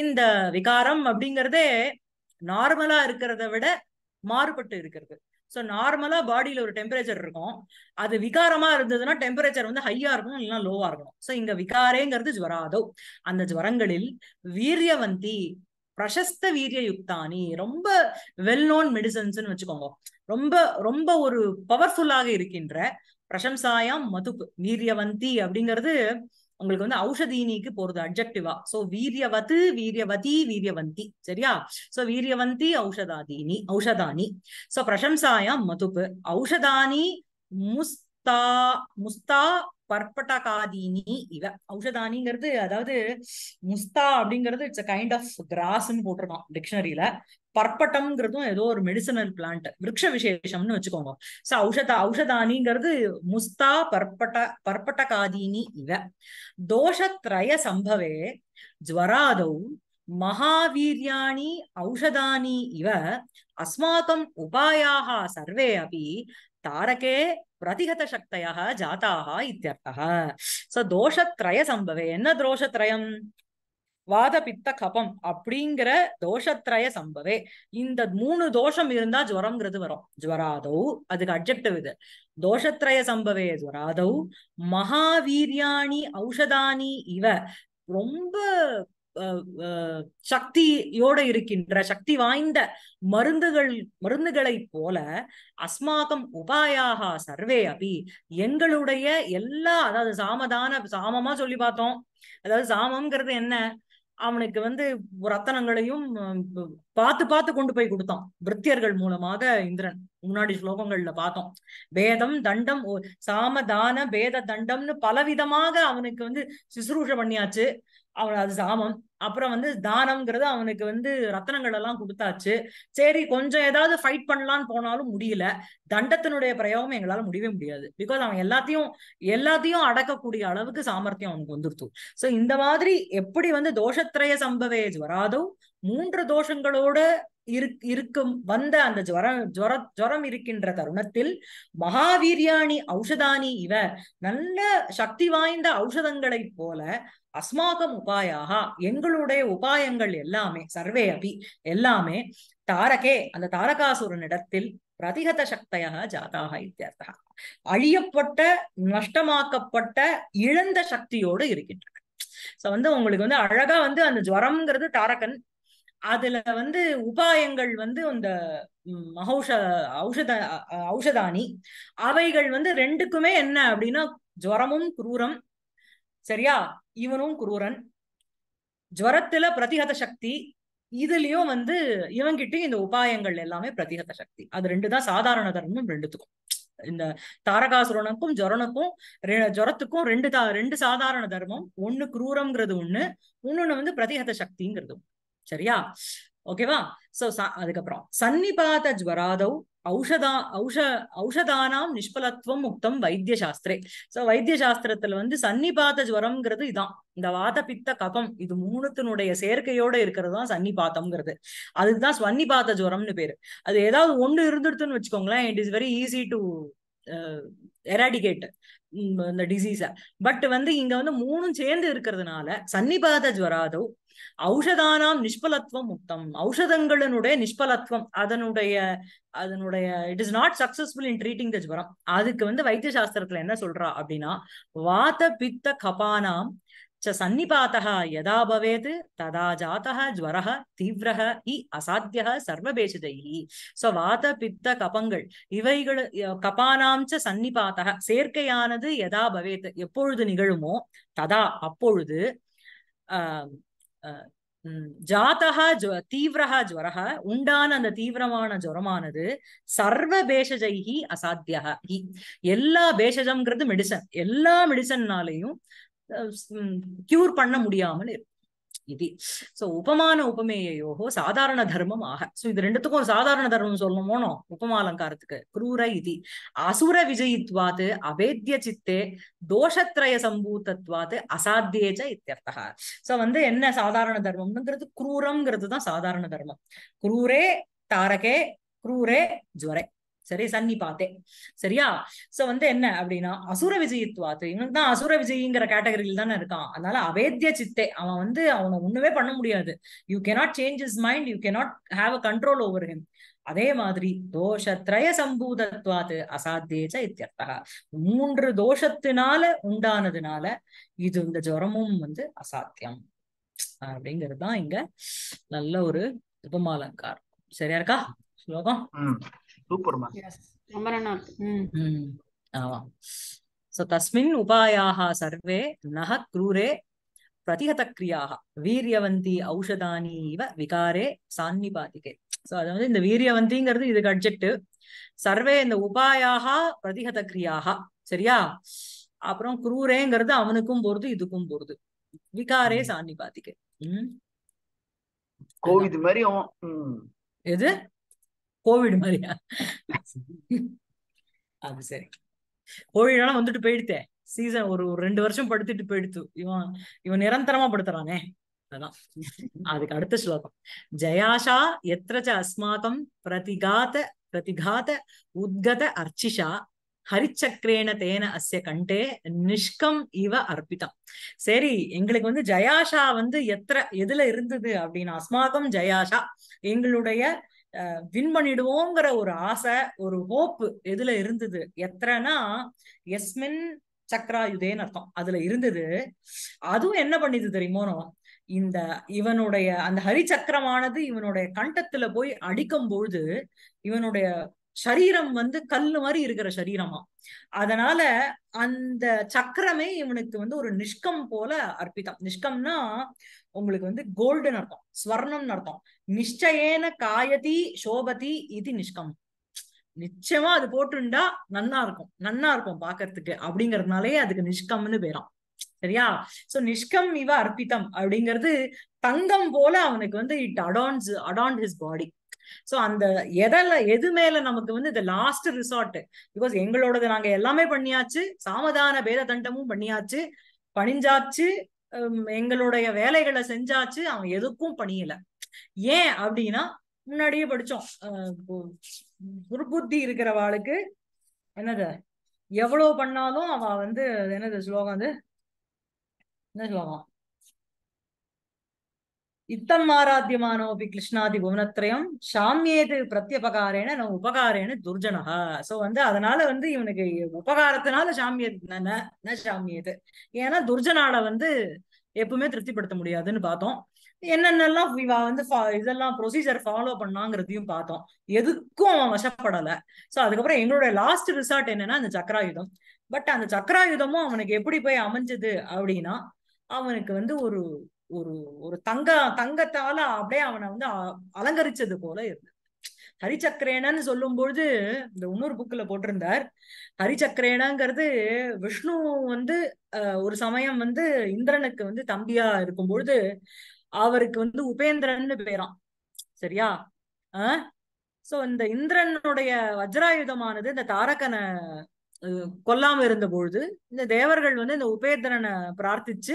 இந்த விகாரம் அப்படிங்கறதே நார்மலா இருக்கிறத விட மாறுபட்டு இருக்கிறது ஸோ நார்மலா பாடியில ஒரு டெம்பரேச்சர் இருக்கும் அது விகாரமா இருந்ததுன்னா டெம்பரேச்சர் வந்து ஹையா இருக்கணும் இல்லைன்னா லோவா இருக்கணும் ஸோ இங்க விகாரேங்கிறது ஜுவராதோ அந்த ஜுவரங்களில் வீரியவந்தி பிரசஸ்த வீரிய யுக்தானி ரொம்ப வெல் நோன் மெடிசன்ஸ்னு வச்சுக்கோங்க ரொம்ப ரொம்ப ஒரு பவர்ஃபுல்லாக இருக்கின்ற பிரசம்சாயாம் மதுப்பு வீரியவந்தி அப்படிங்கிறது உங்களுக்கு வந்து ஔஷதீனிக்கு போறது அப்ஜெக்டிவா சோ வீரியவது வீரியவதி வீரியவந்தி சரியா சோ வீரியவந்தி ஔஷதாதீனி ஔஷதானி சோ பிரசம்சாயாம் மதுப்பு ஔஷதானி முஸ்தா முஸ்தா பர்பட்டகாதீனி இவ ஔஷதானிங்கிறது அதாவது முஸ்தா அப்படிங்கிறது இட்ஸ் அ கைண்ட் ஆஃப் கிராஸ்ன்னு போட்டிருக்கான் டிக்ஷனரியில பர்பட்டம்ங்கிறதும் ஏதோ ஒரு மெடிசனல் பிளான்ட் விரக்ஷ விசேஷம்னு வச்சுக்கோங்க சோ ஔஷத ஔஷதானிங்கிறது முஸ்தா பர்பட்ட பர்பட்டகாதீனி இவ தோஷத்ரய சம்பவே ஜுவராதௌ மகாவீரியாணி ஔஷதானி இவ அஸ்மாக்கம் உபாயாக சர்வே அப்படி தாரகே பிரதிகத சக்தயா ஜாத்தாக இத்தியர்த்தா சோ தோஷத்ரய சம்பவே என்ன தோஷத்ரயம் வாத பித்த கபம் அப்படிங்கிற தோஷத்ரய சம்பவே இந்த மூணு தோஷம் இருந்தா ஜுவரம்ங்கிறது வரும் ஜுவராதௌ அதுக்கு அப்ஜெக்டிவ் இது தோஷத்ரய சம்பவே ஜுவராதௌ மகாவீரியாணி ஔஷதானி இவ ரொம்ப சக்தியோட இருக்கின்ற சக்தி வாய்ந்த மருந்துகள் மருந்துகளை போல அஸ்மாக்கம் உபாயாக சர்வே அபி எங்களுடைய எல்லா அதாவது சாமதான சாமமா சொல்லி பார்த்தோம் அதாவது சாமம்ங்கிறது என்ன அவனுக்கு வந்து ரத்தனங்களையும் பார்த்து பார்த்து கொண்டு போய் கொடுத்தான் பிரித்தியர்கள் மூலமாக இந்திரன் முன்னாடி ஸ்லோகங்கள்ல பார்த்தோம் வேதம் தண்டம் சாமதான பேத தண்டம்னு பலவிதமாக அவனுக்கு வந்து சுசுரூஷ பண்ணியாச்சு அவன் அது சாமம் அப்புறம் வந்து தானம்ங்கிறது அவனுக்கு வந்து ரத்தனங்கள் எல்லாம் கொடுத்தாச்சு சரி கொஞ்சம் ஏதாவது ஃபைட் பண்ணலான்னு போனாலும் முடியல தண்டத்தினுடைய பிரயோகம் எங்களால முடியவே முடியாது பிகாஸ் அவன் எல்லாத்தையும் எல்லாத்தையும் அடக்கக்கூடிய அளவுக்கு சாமர்த்தியம் அவனுக்கு வந்துருத்தும் சோ இந்த மாதிரி எப்படி வந்து தோஷத்திரய சம்பவேஜ் வராதோ மூன்று தோஷங்களோட இருக்கும் வந்த அந்த ஜுவரம் ஜுவர ஜுவரம் இருக்கின்ற தருணத்தில் மகாவீரியாணி ஔஷதானி இவ நல்ல சக்தி வாய்ந்த ஔஷதங்களைப் போல அஸ்மாகம் உபாயாக எங்களுடைய உபாயங்கள் எல்லாமே சர்வே அபி எல்லாமே தாரகே அந்த தாரகாசுரனிடத்தில் பிரதிகத சக்தையாக ஜாதாக இத்தியர்த்தா அழியப்பட்ட நஷ்டமாக்கப்பட்ட இழந்த சக்தியோடு இருக்கின்றன சோ வந்து உங்களுக்கு வந்து அழகா வந்து அந்த ஜுவரம்ங்கிறது தாரகன் அதுல வந்து உபாயங்கள் வந்து அந்த மகௌஷ ஔஷத ஔஷதானி அவைகள் வந்து ரெண்டுக்குமே என்ன அப்படின்னா ஜுவரமும் குரூரம் சரியா இவனும் குரூரன் ஜுவரத்துல பிரதிகத சக்தி இதுலயும் வந்து இவங்கிட்டையும் இந்த உபாயங்கள் எல்லாமே பிரதிகத சக்தி அது ரெண்டு தான் சாதாரண தர்மம் ரெண்டுத்துக்கும் இந்த தாரகாசுரனுக்கும் ஜொரனுக்கும் ஜொரத்துக்கும் ரெண்டு தா ரெண்டு சாதாரண தர்மம் ஒண்ணு குரூரம்ங்கிறது ஒண்ணு இன்னொன்னு வந்து பிரதிகத சக்திங்கிறது சரியா ஓகேவா சோ அதுக்கப்புறம் சன்னிபாத ஜுவராதவ் ஔஷதா ஔஷ ஔஷதானாம் நிஷ்பலத்துவம் முக்தம் வைத்திய சாஸ்திரே சோ வைத்திய சாஸ்திரத்துல வந்து சன்னிபாத ஜுவரம்ங்கிறது இதான் இந்த வாத பித்த கபம் இது மூணுத்தினுடைய சேர்க்கையோட இருக்கிறது தான் சன்னிபாத்தம்ங்கிறது அதுதான் ஸ்வன்னிபாத ஜுவரம்னு பேரு அது ஏதாவது ஒண்ணு இருந்துடுதுன்னு வச்சுக்கோங்களேன் it is very easy to eradicate இந்த டிசீஸ பட் வந்து இங்க வந்து மூணும் சேர்ந்து இருக்கிறதுனால சன்னிபாத ஜுவராதோ ஔஷதானாம் நிஷ்பலத்துவம் உத்தம் ஔஷதங்களினுடைய நிஷ்பலத்துவம் அதனுடைய அதனுடைய it is not successful in treating the ஜுரம் அதுக்கு வந்து வைத்திய சாஸ்திரத்துல என்ன சொல்றா அப்படின்னா வாத பித்த கபானாம் சன்னிபாத்தா எதா பவேத் ததா ஜாத்தா ஜுவரஹ தீவிரஹ இ அசாத்திய சர்வபேஷதை சோ வாத பித்த கபங்கள் இவைகள் ச சன்னிபாத்தக சேர்க்கையானது யதா பவேத் எப்பொழுது நிகழுமோ ததா அப்பொழுது ஆஹ் ஜுவ தீவிரகா ஜுவரக உண்டான அந்த தீவிரமான ஜுரமானது சர்வ பேஷஜைஹி அசாத்தியா எல்லா பேஷஜம்ங்கிறது மெடிசன் எல்லா மெடிசன்னாலையும் கியூர் பண்ண முடியாமல் இருக்கும் இது சோ உபமான உபமேயோகோ சாதாரண தர்மம் ஆக சோ இது ரெண்டுத்துக்கும் ஒரு சாதாரண தர்மம் சொல்லணுமோனோ உபமாலங்காரத்துக்கு குரூர இது அசுர விஜயித்வாத்து அவேத்திய சித்தே தோஷத்ரய சம்பூத்தத்வாத்து அசாத்தியேஜ இத்தியர்த்தா சோ வந்து என்ன சாதாரண தர்மம்ங்கிறது குரூரம்ங்கிறது தான் சாதாரண தர்மம் குரூரே தாரகே குரூரே ஜுவரே சரி சன்னி பார்த்தேன் சரியா சோ வந்து என்ன அப்படின்னா அசுர விஜயத்துவாத்து இவனுக்கு தான் அசுர விஜய்ங்கிற கேட்டகரியில் தானே இருக்கான் அதனால அவேத்திய சித்தே அவன் வந்து அவனை ஒண்ணுமே பண்ண முடியாது you cannot change is mind you cannot have a control over him அதே மாதிரி தோஷத்ரய சம்பூதத்வாத்து அசாத்தியச்ச இத்தியர்த்தா மூன்று தோஷத்தினால உண்டானதுனால இது இந்த ஜுரமும் வந்து அசாத்தியம் அப்படிங்கிறது தான் இங்க நல்ல ஒரு உபமாலங்கார் சரியா இருக்கா ஸ்லோகம் சூப்பர் ஆமாம் சோ தஸ்மின் உபாயாக சர்வே நக கிரூரே பிரதிகதக்கிரியாக வீரியவந்தி ஔஷதானி இவ விகாரே சான்னிபாதிகே சோ அது வந்து இந்த வீரியவந்திங்கிறது இதுக்கு அட்ஜெக்டிவ் சர்வே இந்த உபாயாக பிரதிகதக்கிரியாக சரியா அப்புறம் குரூரேங்கிறது அவனுக்கும் போறது இதுக்கும் போறது விகாரே சான்னிபாதிகே கோவித் மாதிரி எது கோவிட் மாதிரியா அது சரி கோவிடெல்லாம் வந்துட்டு போயிடுத்தேன் சீசன் ஒரு ரெண்டு வருஷம் படுத்துட்டு போயிடுத்து இவன் இவன் நிரந்தரமா படுத்துறானே அதான் அதுக்கு அடுத்த ஸ்லோகம் ஜயாஷா எத்திரச்ச அஸ்மாக்கம் பிரதிகாத பிரதிகாத உத்கத அர்ச்சிஷா ஹரிச்சக்கரேன தேன அஸ்ய கண்டே நிஷ்கம் இவ அர்ப்பிதம் சரி எங்களுக்கு வந்து ஜயாஷா வந்து எத்த எதுல இருந்தது அப்படின்னா அஸ்மாக்கம் ஜயாஷா எங்களுடைய வின் பண்ணிடுவோங்கிற ஒரு ஆசை ஒரு ஹோப்பு எதுல இருந்தது எத்தனைனா எஸ்மின் சக்ராயுதேன்னு அர்த்தம் அதுல இருந்தது அதுவும் என்ன பண்ணிது தெரியுமோ இந்த இவனுடைய அந்த ஹரிச்சக்கரமானது இவனுடைய கண்டத்துல போய் அடிக்கும் பொழுது இவனுடைய சரீரம் வந்து கல்லு மாதிரி இருக்கிற சரீரமா அதனால அந்த சக்கரமே இவனுக்கு வந்து ஒரு நிஷ்கம் போல அர்ப்பிதம் நிஷ்கம்னா உங்களுக்கு வந்து கோல்டுன்னு அர்த்தம் ஸ்வர்ணம்னு அர்த்தம் நிச்சயேன காயதி சோபதி இது நிஷ்கம் நிச்சயமா அது போட்டுண்டா நன்னா இருக்கும் நன்னா இருக்கும் பாக்குறதுக்கு அப்படிங்கறதுனாலே அதுக்கு நிஷ்கம்னு பேரும் சரியா சோ நிஷ்கம் இவ அர்ப்பித்தம் அப்படிங்கிறது தங்கம் போல அவனுக்கு வந்து it adorns adorn his body so அந்த எதல எது மேல நமக்கு வந்து இந்த லாஸ்ட் ரிசார்ட் பிகாஸ் எங்களோடது நாங்க எல்லாமே பண்ணியாச்சு சாமதான பேத தண்டமும் பண்ணியாச்சு பணிஞ்சாச்சு எங்களுடைய வேலைகளை செஞ்சாச்சு அவன் எதுக்கும் பண்ணியல ஏன் அப்படின்னா முன்னாடியே படிச்சோம் துர்புத்தி இருக்கிறவாளுக்கு என்னது எவ்வளவு பண்ணாலும் அவ வந்து என்னது ஸ்லோகம் அது என்ன ஸ்லோகம் இத்தம் ஆராத்தியமானோபி கிருஷ்ணாதி புவனத்ரயம் சாமியேது பிரத்யபகாரேன நான் உபகாரேன்னு துர்ஜனகா சோ வந்து அதனால வந்து இவனுக்கு உபகாரத்தினால சாமியது சாமியது ஏன்னா துர்ஜனால வந்து எப்பவுமே திருப்திப்படுத்த முடியாதுன்னு பார்த்தோம் என்னென்னலாம் இவா வந்து இதெல்லாம் ப்ரொசீஜர் ஃபாலோ பண்ணாங்கிறதையும் பார்த்தோம் எதுக்கும் அவன் வசப்படலை ஸோ அதுக்கப்புறம் எங்களுடைய லாஸ்ட் ரிசார்ட் என்னன்னா அந்த சக்கராயுதம் பட் அந்த சக்கராயுதமும் அவனுக்கு எப்படி போய் அமைஞ்சது அப்படின்னா அவனுக்கு வந்து ஒரு ஒரு ஒரு தங்க தங்கத்தால அப்படியே அவனை வந்து அலங்கரிச்சது போல இருந்தது ஹரிச்சக்கரேனன்னு சொல்லும் பொழுது இந்த இன்னொரு புக்ல போட்டிருந்தார் ஹரிச்சக்கரேனாங்கிறது விஷ்ணு வந்து ஒரு சமயம் வந்து இந்திரனுக்கு வந்து தம்பியா இருக்கும் பொழுது அவருக்கு வந்து உபேந்திரன்னு பேரான் சரியா ஆஹ் சோ இந்த இந்திரனுடைய வஜ்ராயுதமானது இந்த தாரகனை கொல்லாம இருந்த பொழுது இந்த தேவர்கள் வந்து இந்த உபேந்திரனை பிரார்த்திச்சு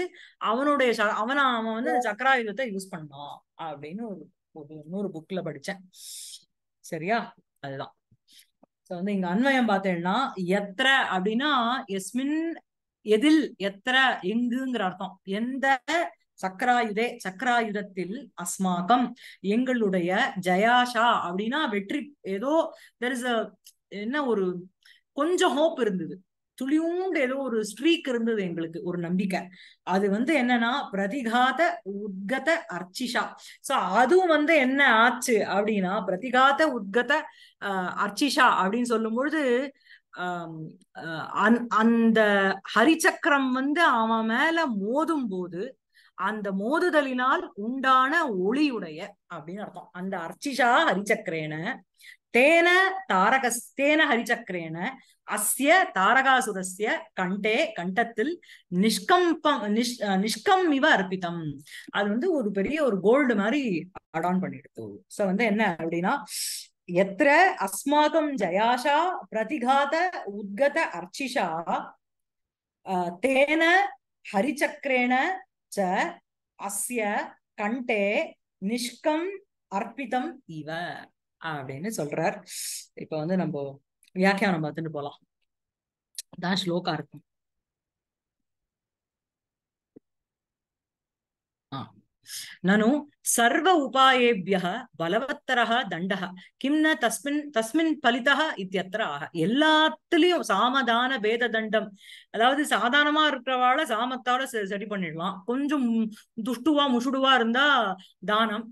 அவனுடைய அவன அவன் வந்து சக்கராயுதத்தை யூஸ் பண்ணான் அப்படின்னு ஒரு இன்னொரு புக்ல படிச்சேன் சரியா அதுதான் ஸோ வந்து இங்க அன்வயம் பார்த்தேன்னா எத்திர அப்படின்னா எஸ்மின் எதில் எத்திர எங்குங்கிற அர்த்தம் எந்த சக்கராயுதே சக்கராயுதத்தில் அஸ்மாக்கம் எங்களுடைய ஜயாஷா அப்படின்னா வெற்றி ஏதோ தெர் இஸ் என்ன ஒரு கொஞ்சம் ஹோப் இருந்தது துளியூண்டு ஏதோ ஒரு ஸ்ட்ரீக் இருந்தது எங்களுக்கு ஒரு நம்பிக்கை அது வந்து என்னன்னா பிரதிகாத உத்கத அர்ச்சிஷா சோ அதுவும் வந்து என்ன ஆச்சு அப்படின்னா பிரதிகாத உத்கத அர்ச்சிஷா அப்படின்னு சொல்லும் பொழுது அந்த ஹரிச்சக்கரம் வந்து அவன் மேல மோதும் போது அந்த மோதுதலினால் உண்டான ஒளியுடைய அப்படின்னு அர்த்தம் அந்த அர்ச்சிஷா ஹரிச்சக்கரேன தேன தாரக தேன ஹரிச்சக்கரேன அஸ்ய தாரகாசுரஸ்ய கண்டே கண்டத்தில் நிஷ்கம்பம் நிஷ்கம் இவ அர்ப்பிதம் அது வந்து ஒரு பெரிய ஒரு கோல்டு மாதிரி அடான் பண்ணிடுது சோ வந்து என்ன அப்படின்னா எத்திர அஸ்மாகம் ஜயாஷா பிரதிகாத உத்கத அர்ச்சிஷா தேன ஹரிச்சக்கரேன ச அஸ்ய கண்டே நிஷ்கம் அர்ப்பிதம் இவ அப்படின்னு சொல்றார் இப்ப வந்து நம்ம வியாக்கியானம் பார்த்துட்டு போலாம் தான் ஸ்லோகா இருக்கும் நனு சர்வ உபாயேபிய பலவத்தரக தண்டக கிம்ன தஸ்மின் தஸ்மின் பலிதா இத்தியத்திர ஆக எல்லாத்துலயும் சாமதான பேத தண்டம் அதாவது சாதாரணமா இருக்கிறவாழ சாமத்தால சரி பண்ணிடலாம் கொஞ்சம் துஷ்டுவா முஷுடுவா இருந்தா தானம்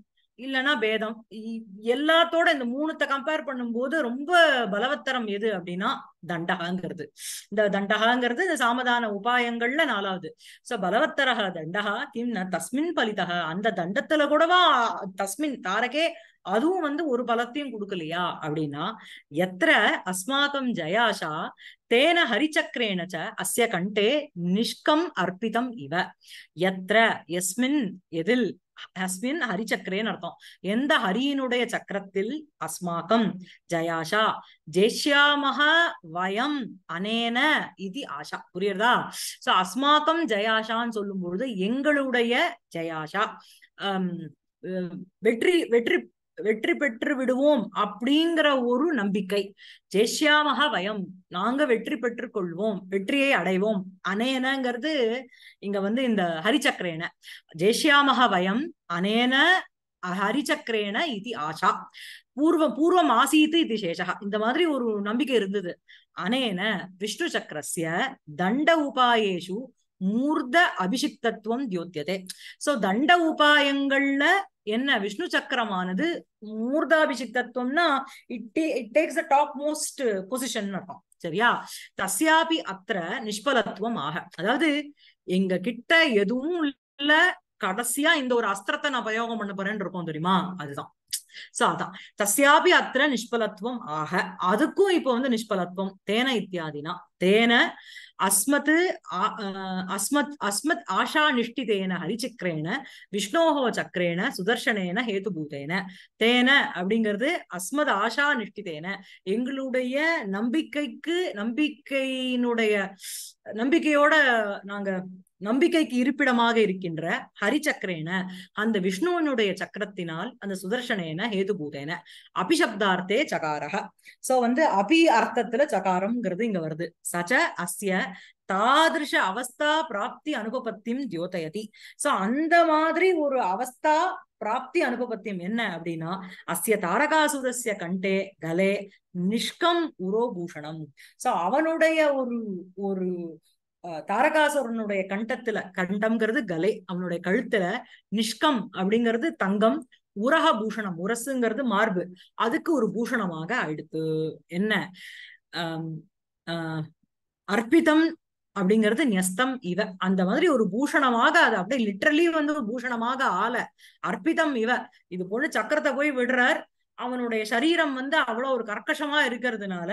இல்லைன்னா பேதம் எல்லாத்தோட இந்த மூணுத்த கம்பேர் பண்ணும்போது ரொம்ப பலவத்தரம் எது அப்படின்னா தண்டகாங்கிறது இந்த தண்டகாங்கிறது இந்த சாமதான உபாயங்கள்ல நாலாவது சோ பலவத்தரக தண்டகா கிம் ந தஸ்மின் பலிதக அந்த தண்டத்துல கூடவா தஸ்மின் தாரகே அதுவும் வந்து ஒரு பலத்தையும் கொடுக்கலையா அப்படின்னா எத்த அஸ்மாக்கம் ஜயாஷா தேன ஹரிச்சக்கரேனச்ச அஸ்ய கண்டே நிஷ்கம் அர்ப்பிதம் இவ எத்திர எஸ்மின் எதில் அஸ்மின் ஹரிச்சக்கரேன்னு அர்த்தம் எந்த ஹரியினுடைய சக்கரத்தில் அஸ்மாக்கம் ஜயாஷா ஜெஷ்யாமக வயம் அனேன இது ஆஷா புரியுறதா சோ அஸ்மாக்கம் ஜயாஷான்னு சொல்லும் பொழுது எங்களுடைய ஜயாஷா வெற்றி வெற்றி வெற்றி பெற்று விடுவோம் அப்படிங்கிற ஒரு நம்பிக்கை ஜெஷ்யாமக பயம் நாங்க வெற்றி பெற்று கொள்வோம் வெற்றியை அடைவோம் அனேனங்கிறது இங்க வந்து இந்த ஹரிச்சக்கரேன ஜெஷ்யாமக வயம் அனேன ஹரிச்சக்கரேன இது ஆஷா பூர்வம் பூர்வம் ஆசீத்து இது சேஷகா இந்த மாதிரி ஒரு நம்பிக்கை இருந்தது அனேன விஷ்ணு சக்கரஸ்ய தண்ட உபாயேஷு மூர்த அபிஷிக்தத்துவம் தியோத்தியதே சோ தண்ட உபாயங்கள்ல என்ன விஷ்ணு சக்கரமானது மூர்தாபிஷிக்தத்துவம்னா it it takes a top most position இருக்கும் சரியா தஸ்யாபி அத்த நிஷ்பலத்துவம் ஆக அதாவது எங்க கிட்ட எதுவும் இல்ல கடைசியா இந்த ஒரு அஸ்திரத்தை நான் பிரயோகம் பண்ண போறேன்னு இருக்கோம் தெரியுமா அதுதான் சோ அதான் தஸ்யாபி அத்த நிஷ்பலத்துவம் ஆக அதுக்கும் இப்போ வந்து நிஷ்பலத்துவம் தேன இத்தியாதினா தேன அஸ்மத் அஸ்மத் அஸ்மத் நிஷ்டிதேன ஹரிச்சக்கரேன விஷ்ணோகோ சக்கரேன சுதர்சனேன ஹேதுபூதேன தேன அப்படிங்கிறது அஸ்மத் ஆஷா நிஷ்டிதேன எங்களுடைய நம்பிக்கைக்கு நம்பிக்கையினுடைய நம்பிக்கையோட நாங்க நம்பிக்கைக்கு இருப்பிடமாக இருக்கின்ற ஹரிச்சக்கரேன அந்த விஷ்ணுவனுடைய சக்கரத்தினால் அந்த சுதர்சனேன ஹேதுபூதேன அபிசப்தார்த்தே சகாரக சோ வந்து அபி அர்த்தத்துல சகாரம்ங்கிறது இங்க வருது சச்ச அஸ்ய தாதிருஷ அவஸ்தா பிராப்தி அனுபவத்தியும் தியோதயதி சோ அந்த மாதிரி ஒரு அவஸ்தா பிராப்தி அனுபவத்தியம் என்ன அப்படின்னா அஸ்ய தாரகாசுரஸ்ய கண்டே கலே நிஷ்கம் உரோபூஷணம் சோ அவனுடைய ஒரு ஒரு தாரகாசுரனுடைய கண்டத்துல கண்டம்ங்கிறது கலை அவனுடைய கழுத்துல நிஷ்கம் அப்படிங்கிறது தங்கம் உரக பூஷணம் உரசுங்கிறது மார்பு அதுக்கு ஒரு பூஷணமாக ஆயிடுத்து என்ன அர்ப்பிதம் அப்படிங்கிறது நியஸ்தம் இவ அந்த மாதிரி ஒரு பூஷணமாக அது அப்படியே லிட்ரலி வந்து ஒரு பூஷணமாக ஆல அர்ப்பிதம் இவ இது போல சக்கரத்தை போய் விடுறார் அவனுடைய சரீரம் வந்து அவ்வளவு ஒரு கர்க்கஷமா இருக்கிறதுனால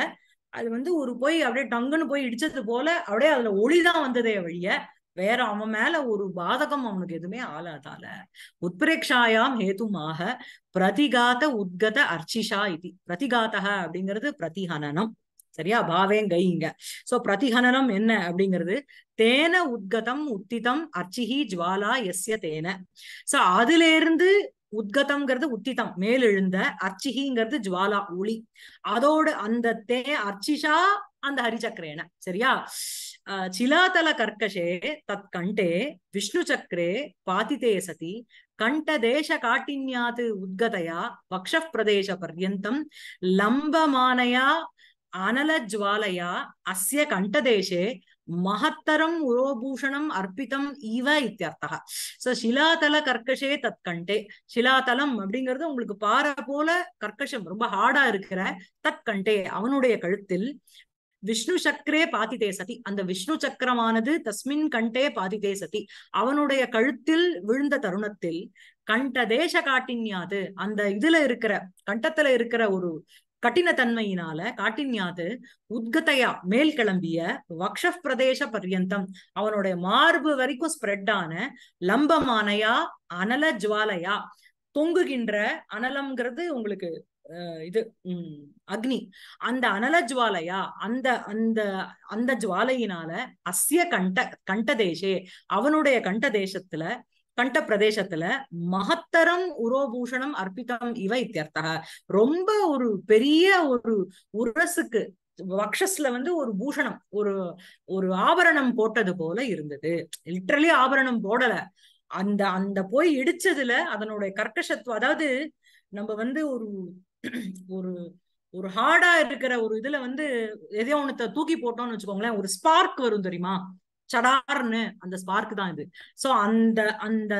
அது வந்து ஒரு போய் அப்படியே டங்குன்னு போய் இடிச்சது போல அப்படியே அதுல ஒளிதான் வந்ததே வழிய வேற அவன் மேல ஒரு பாதகம் அவனுக்கு எதுவுமே ஆளாதால உத்பிரேக்ஷாயாம் ஹேதுமாக பிரதிகாத உத்கத அர்ச்சிஷா இது பிரதிகாத்தக அப்படிங்கிறது பிரதிஹனனம் சரியா பாவேங்கைங்க சோ பிரதிஹனனம் என்ன அப்படிங்கிறது தேன உத்கதம் உத்திதம் அர்ச்சிஹி ஜுவாலா எஸ்ய தேன சோ அதுல இருந்து உத்கதம்ங்கிறது உத்திதம் மேலெழுந்த அர்ச்சிகிங்கிறது ஜுவாலா ஒளி அதோடு அந்த தே அர்ச்சிஷா அந்த ஹரிச்சக்கரேன சரியா சிலாதல கர்க்கஷே தத் கண்டே விஷ்ணு சக்கரே பாதிதே சதி கண்ட தேச காட்டின்யாது உத்கதையா பக்ஷ பிரதேச பர்யந்தம் லம்பமானையா அனல ஜுவாலையா அஸ்ய கண்டதேசே மகத்தரம் உரோபூஷணம் அர்ப்பித்தம் இவ இத்தியர்த்தா சோ சிலாதல கர்க்கஷே தற்கண்டே சிலாதலம் அப்படிங்கிறது உங்களுக்கு பார போல கர்க்கஷம் ரொம்ப ஹார்டா இருக்கிற தற்கண்டே அவனுடைய கழுத்தில் விஷ்ணு சக்கரே பாதிதே சதி அந்த விஷ்ணு சக்கரமானது தஸ்மின் கண்டே பாதிதே சதி அவனுடைய கழுத்தில் விழுந்த தருணத்தில் கண்ட தேச காட்டின்யாது அந்த இதுல இருக்கிற கண்டத்துல இருக்கிற ஒரு கடினத்தன்மையினால காட்டின்யாது உத்கதையா மேல் கிளம்பிய வக்ஷ பிரதேச பர்யந்தம் அவனுடைய மார்பு வரைக்கும் ஸ்ப்ரெட் ஆன லம்பமானையா அனல ஜுவாலையா தொங்குகின்ற அனலம்ங்கிறது உங்களுக்கு இது உம் அக்னி அந்த அனல ஜுவாலையா அந்த அந்த அந்த ஜுவாலையினால அஸ்ய கண்ட கண்டதேசே அவனுடைய கண்ட தேசத்துல கண்ட பிரதேசத்துல மகத்தரம் உரோபூஷணம் அர்ப்பித்தம் இவ இத்தியர்த்தா ரொம்ப ஒரு பெரிய ஒரு உரசுக்கு வக்ஷஸ்ல வந்து ஒரு பூஷணம் ஒரு ஒரு ஆபரணம் போட்டது போல இருந்தது லிட்ரலி ஆபரணம் போடல அந்த அந்த போய் இடிச்சதுல அதனுடைய கர்க்கசத்துவம் அதாவது நம்ம வந்து ஒரு ஒரு ஒரு ஹார்டா இருக்கிற ஒரு இதுல வந்து எதையோ ஒண்ணு தூக்கி போட்டோம்னு வச்சுக்கோங்களேன் ஒரு ஸ்பார்க் வரும் தெரியுமா சடார்னு அந்த ஸ்பார்க் தான் இது சோ அந்த அந்த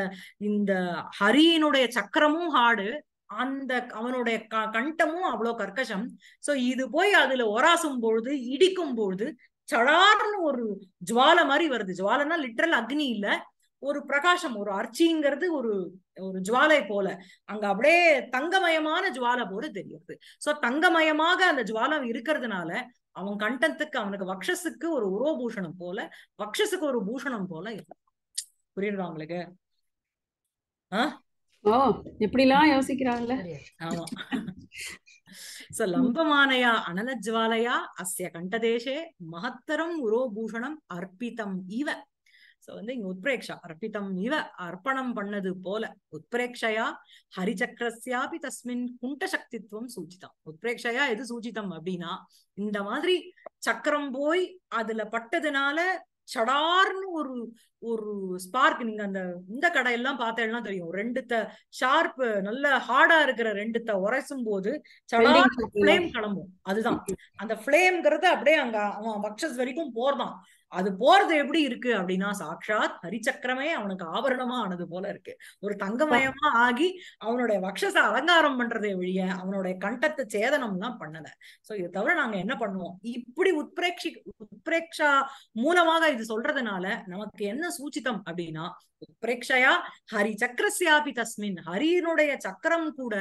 இந்த ஹரியினுடைய சக்கரமும் ஹாடு அந்த அவனுடைய கண்டமும் அவ்வளவு கர்க்கசம் சோ இது போய் அதுல ஒராசும் பொழுது இடிக்கும் பொழுது சடார்னு ஒரு ஜுவால மாதிரி வருது ஜுவாலன்னா லிட்டரல் அக்னி இல்ல ஒரு பிரகாசம் ஒரு அர்ச்சிங்கிறது ஒரு ஒரு ஜுவாலை போல அங்க அப்படியே தங்கமயமான ஜுவாலை போல தெரியுது சோ தங்கமயமாக அந்த ஜுவாலம் இருக்கிறதுனால அவன் கண்டத்துக்கு அவனுக்கு வக்ஷஸுக்கு ஒரு உரோபூஷணம் போல வக்ஷஸுக்கு ஒரு பூஷணம் போல புரியுதா உங்களுக்கு ஆஹ் ஓ அனலஜ்வாலயா அஸ்ய கண்டதேசே மகத்தரம் உரோபூஷணம் அர்ப்பிதம் இவ வந்து இங்க உத்பிரேக்ஷா அர்ப்பிதம் இவ அர்ப்பணம் பண்ணது போல உத்பிரேக்ஷயா ஹரிச்சக்கரஸ்யாபி தஸ்மின் குண்ட சக்தித்வம் சூச்சிதம் உத்பிரேக்ஷயா எது சூச்சிதம் அப்படின்னா இந்த மாதிரி சக்கரம் போய் அதுல பட்டதுனால சடார்னு ஒரு ஒரு ஸ்பார்க் நீங்க அந்த இந்த கடையெல்லாம் பார்த்தேன்னா தெரியும் ரெண்டுத்த ஷார்ப் நல்ல ஹார்டா இருக்கிற ரெண்டுத்த உரசும் போது சடார் கிளம்பும் அதுதான் அந்த ஃப்ளேம்ங்கிறது அப்படியே அங்க அவன் பக்ஷஸ் வரைக்கும் போர்தான் அது போறது எப்படி இருக்கு அப்படின்னா சாட்சாத் ஹரிச்சக்கரமே அவனுக்கு ஆபரணமா ஆனது போல இருக்கு ஒரு தங்கமயமா ஆகி அவனுடைய வக்ஷச அலங்காரம் பண்றதை வழிய அவனுடைய கண்டத்தை சேதனம் எல்லாம் பண்ணல சோ இதை தவிர நாங்க என்ன பண்ணுவோம் இப்படி உத்பிரேட்சி உத்பிரேக்ஷா மூலமாக இது சொல்றதுனால நமக்கு என்ன சூச்சிதம் அப்படின்னா உத்பிரேக்ஷயா ஹரி சக்கரசியாபி தஸ்மின் ஹரியினுடைய சக்கரம் கூட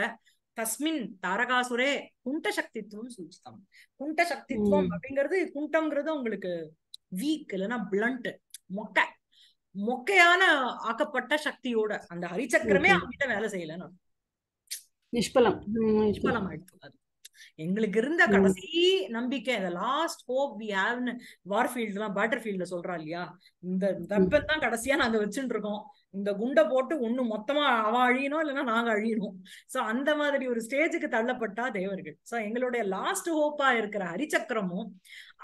தஸ்மின் தாரகாசுரே குண்ட சக்தித்துவம் சூச்சிதம் குண்ட சக்தித்துவம் அப்படிங்கிறது குண்டம்ங்கிறது உங்களுக்கு வீக் இல்லைன்னா பிளண்ட் மொக்கை மொக்கையான ஆக்கப்பட்ட சக்தியோட அந்த ஹரிச்சக்கரமே அவங்கிட்ட வேலை செய்யல நிஷ்பலம் நிஷ்பலம் ஆயிடுச்சு எங்களுக்கு இருந்த கடைசி நம்பிக்கை லாஸ்ட் ஹோப் வி ஹாவ்னு எல்லாம் பேட்டர் பேட்டர்ஃபீல்ட்ல சொல்றா இல்லையா இந்த வெப்பன் தான் கடைசியா நாங்க வச்சுட்டு இருக்கோம் இந்த குண்டை போட்டு ஒண்ணு மொத்தமா அவ அழியணும் இல்லைன்னா நாங்க அழியணும் சோ அந்த மாதிரி ஒரு ஸ்டேஜுக்கு தள்ளப்பட்டா தேவர்கள் சோ எங்களுடைய லாஸ்ட் ஹோப்பா இருக்கிற ஹரிச்சக்கரமும்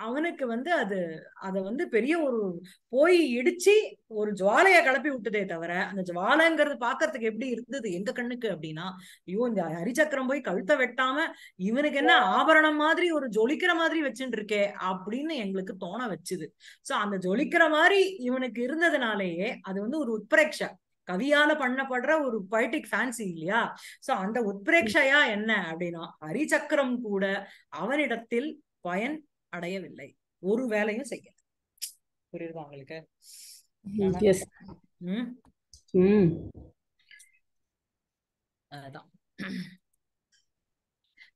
அவனுக்கு வந்து அது அத வந்து பெரிய ஒரு போய் இடிச்சு ஒரு ஜுவாலைய கிளப்பி விட்டதே தவிர அந்த ஜுவாலைங்கிறது பாக்குறதுக்கு எப்படி இருந்தது எங்க கண்ணுக்கு அப்படின்னா ஐயோ இந்த ஹரிச்சக்கரம் போய் கழுத்தை வெட்டாம இவனுக்கு என்ன ஆபரணம் மாதிரி ஒரு ஜொலிக்கிற மாதிரி வச்சுட்டு இருக்கே அப்படின்னு எங்களுக்கு தோண வச்சுது சோ அந்த ஜொலிக்கிற மாதிரி இவனுக்கு இருந்ததுனாலேயே அது வந்து ஒரு உட்பிரேக்ஷ கவியால பண்ணப்படுற ஒரு பொய்டிக் ஃபேன்சி இல்லையா சோ அந்த உட்பிரேக்ஷையா என்ன அப்படின்னா ஹரிச்சக்கரம் கூட அவனிடத்தில் பயன் அடையவில்லை ஒரு வேலையும் செய்ய புரியுதா உங்களுக்கு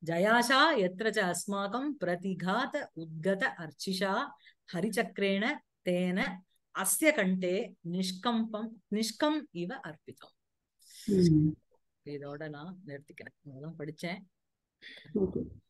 ஜயாஷா எத்திரச்ச அஸ்மாகம் பிரதிகாத உத்கத அர்ச்சிஷா ஹரிச்சக்கரேன தேன அஸ்ய கண்டே நிஷ்கம்பம் நிஷ்கம் இவ அர்ப்பிக்கம் இதோட நான் நிறுத்திக்கிறேன் இதெல்லாம் படிச்சேன்